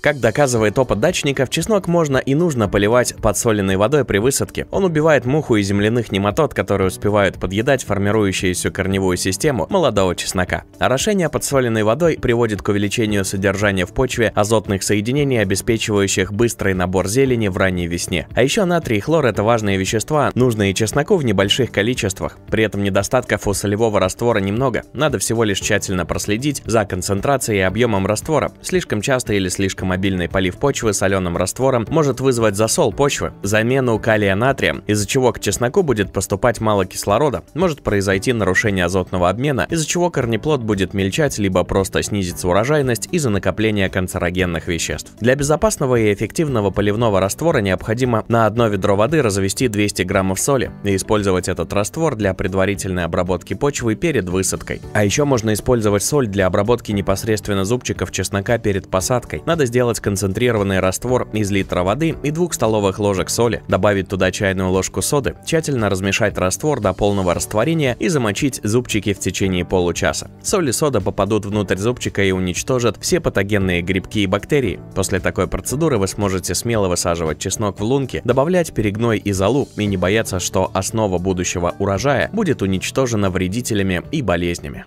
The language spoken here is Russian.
Как доказывает опыт дачников, чеснок можно и нужно поливать подсоленной водой при высадке. Он убивает муху и земляных нематод, которые успевают подъедать формирующуюся корневую систему молодого чеснока. Орошение подсоленной водой приводит к увеличению содержания в почве азотных соединений, обеспечивающих быстрый набор зелени в ранней весне. А еще натрий и хлор – это важные вещества, нужные чесноку в небольших количествах. При этом недостатков у солевого раствора немного, надо всего лишь тщательно проследить за концентрацией и объемом раствора, слишком часто или слишком мобильный полив почвы соленым раствором может вызвать засол почвы, замену калия натрием, из-за чего к чесноку будет поступать мало кислорода, может произойти нарушение азотного обмена, из-за чего корнеплод будет мельчать, либо просто снизится урожайность из-за накопления канцерогенных веществ. Для безопасного и эффективного поливного раствора необходимо на одно ведро воды развести 200 граммов соли и использовать этот раствор для предварительной обработки почвы перед высадкой. А еще можно использовать соль для обработки непосредственно зубчиков чеснока перед посадкой. Надо сделать Сделать концентрированный раствор из литра воды и двух столовых ложек соли, добавить туда чайную ложку соды, тщательно размешать раствор до полного растворения и замочить зубчики в течение получаса. Соль и сода попадут внутрь зубчика и уничтожат все патогенные грибки и бактерии. После такой процедуры вы сможете смело высаживать чеснок в лунки, добавлять перегной и золу и не бояться, что основа будущего урожая будет уничтожена вредителями и болезнями.